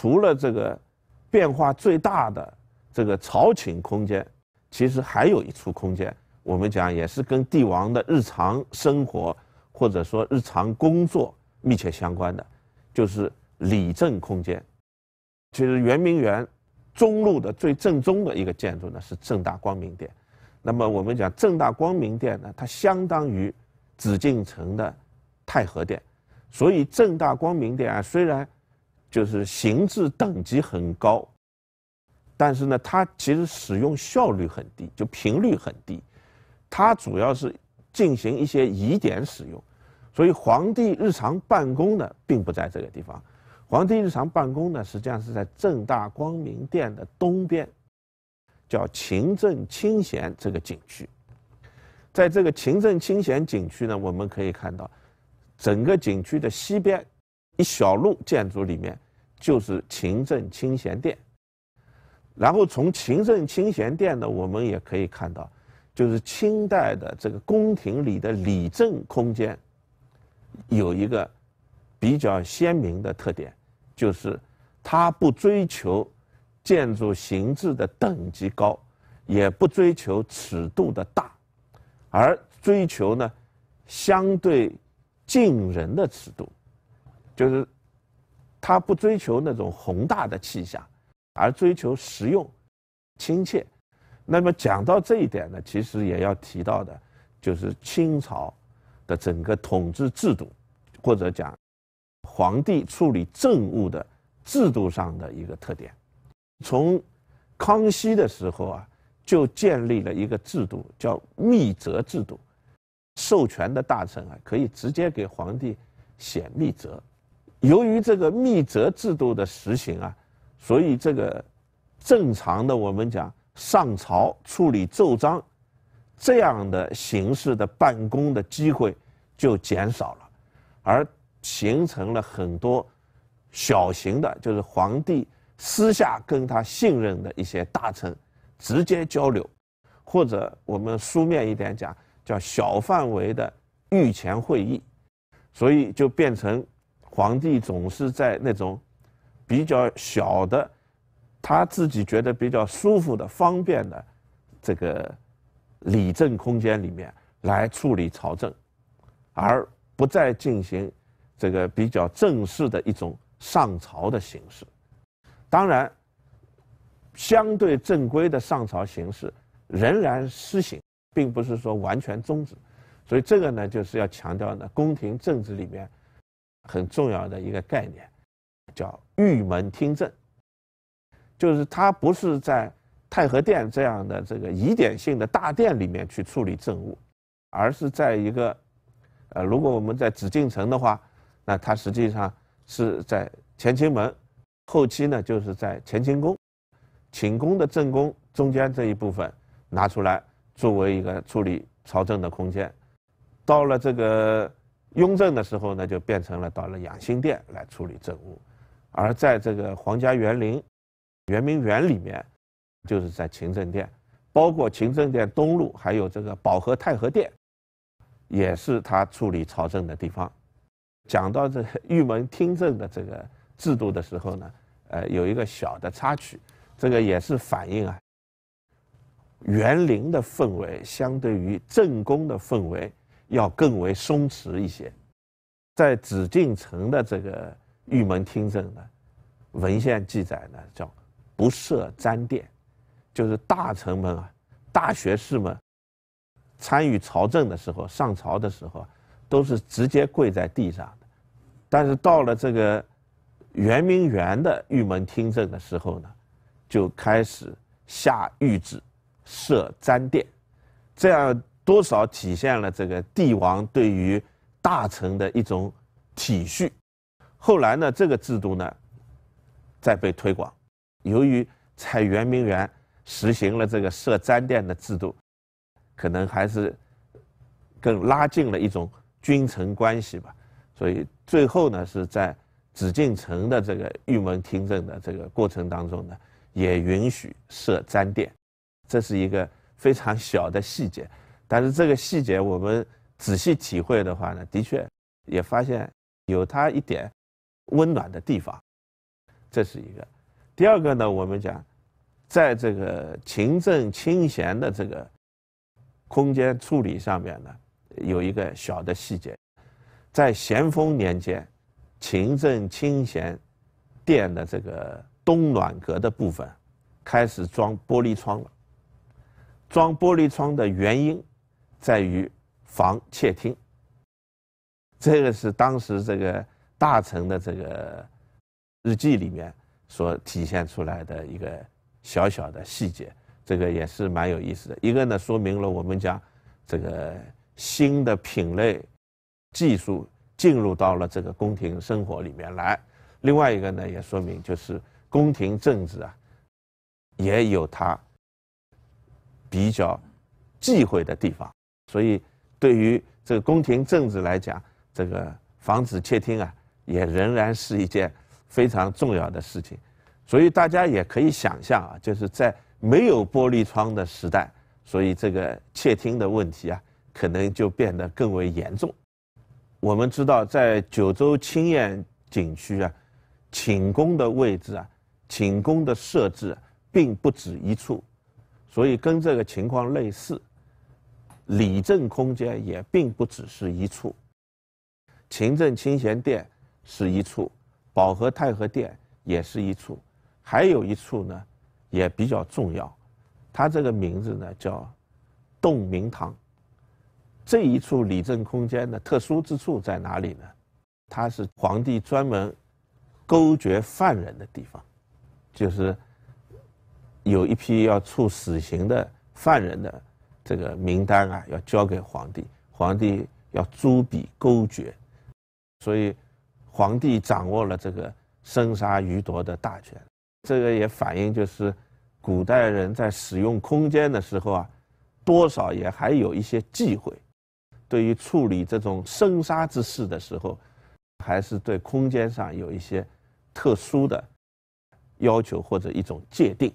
除了这个变化最大的这个朝寝空间，其实还有一处空间，我们讲也是跟帝王的日常生活或者说日常工作密切相关的，就是理政空间。其实圆明园中路的最正宗的一个建筑呢是正大光明殿。那么我们讲正大光明殿呢，它相当于紫禁城的太和殿，所以正大光明殿啊虽然。就是形制等级很高，但是呢，它其实使用效率很低，就频率很低。它主要是进行一些疑点使用，所以皇帝日常办公呢，并不在这个地方。皇帝日常办公呢，实际上是在正大光明殿的东边，叫勤政清贤这个景区。在这个勤政清贤景区呢，我们可以看到整个景区的西边。一小路建筑里面就是勤政清贤殿，然后从勤政清贤殿呢，我们也可以看到，就是清代的这个宫廷里的理政空间有一个比较鲜明的特点，就是它不追求建筑形制的等级高，也不追求尺度的大，而追求呢相对近人的尺度。就是他不追求那种宏大的气象，而追求实用、亲切。那么讲到这一点呢，其实也要提到的，就是清朝的整个统治制度，或者讲皇帝处理政务的制度上的一个特点。从康熙的时候啊，就建立了一个制度叫密折制度，授权的大臣啊可以直接给皇帝写密折。由于这个密折制度的实行啊，所以这个正常的我们讲上朝处理奏章这样的形式的办公的机会就减少了，而形成了很多小型的，就是皇帝私下跟他信任的一些大臣直接交流，或者我们书面一点讲叫小范围的御前会议，所以就变成。皇帝总是在那种比较小的、他自己觉得比较舒服的、方便的这个理政空间里面来处理朝政，而不再进行这个比较正式的一种上朝的形式。当然，相对正规的上朝形式仍然施行，并不是说完全终止。所以，这个呢，就是要强调呢，宫廷政治里面。很重要的一个概念，叫玉门听政。就是他不是在太和殿这样的这个疑点性的大殿里面去处理政务，而是在一个，呃，如果我们在紫禁城的话，那他实际上是在乾清门，后期呢就是在乾清宫，寝宫的正宫中间这一部分拿出来作为一个处理朝政的空间，到了这个。雍正的时候呢，就变成了到了养心殿来处理政务，而在这个皇家园林圆明园里面，就是在勤政殿，包括勤政殿东路，还有这个保和太和殿，也是他处理朝政的地方。讲到这玉门听政的这个制度的时候呢，呃，有一个小的插曲，这个也是反映啊，园林的氛围相对于正宫的氛围。要更为松弛一些，在紫禁城的这个玉门听政呢，文献记载呢叫不设毡殿，就是大臣们啊、大学士们参与朝政的时候、上朝的时候，都是直接跪在地上的。但是到了这个圆明园的玉门听政的时候呢，就开始下谕旨设毡殿，这样。多少体现了这个帝王对于大臣的一种体恤。后来呢，这个制度呢，在被推广。由于在圆明园实行了这个设毡殿的制度，可能还是更拉近了一种君臣关系吧。所以最后呢，是在紫禁城的这个玉门听政的这个过程当中呢，也允许设毡殿。这是一个非常小的细节。但是这个细节，我们仔细体会的话呢，的确也发现有它一点温暖的地方，这是一个。第二个呢，我们讲，在这个勤政清闲的这个空间处理上面呢，有一个小的细节，在咸丰年间，勤政清闲殿的这个东暖阁的部分开始装玻璃窗了。装玻璃窗的原因。在于防窃听，这个是当时这个大臣的这个日记里面所体现出来的一个小小的细节，这个也是蛮有意思的。一个呢，说明了我们讲这个新的品类技术进入到了这个宫廷生活里面来；另外一个呢，也说明就是宫廷政治啊，也有它比较忌讳的地方。所以，对于这个宫廷政治来讲，这个防止窃听啊，也仍然是一件非常重要的事情。所以大家也可以想象啊，就是在没有玻璃窗的时代，所以这个窃听的问题啊，可能就变得更为严重。我们知道，在九州青雁景区啊，寝宫的位置啊，寝宫的设置并不止一处，所以跟这个情况类似。理政空间也并不只是一处，勤政清闲殿是一处，保和太和殿也是一处，还有一处呢，也比较重要，它这个名字呢叫洞明堂。这一处理政空间的特殊之处在哪里呢？它是皇帝专门勾决犯人的地方，就是有一批要处死刑的犯人的。这个名单啊，要交给皇帝，皇帝要朱笔勾决，所以皇帝掌握了这个生杀予夺的大权。这个也反映就是，古代人在使用空间的时候啊，多少也还有一些忌讳，对于处理这种生杀之事的时候，还是对空间上有一些特殊的，要求或者一种界定。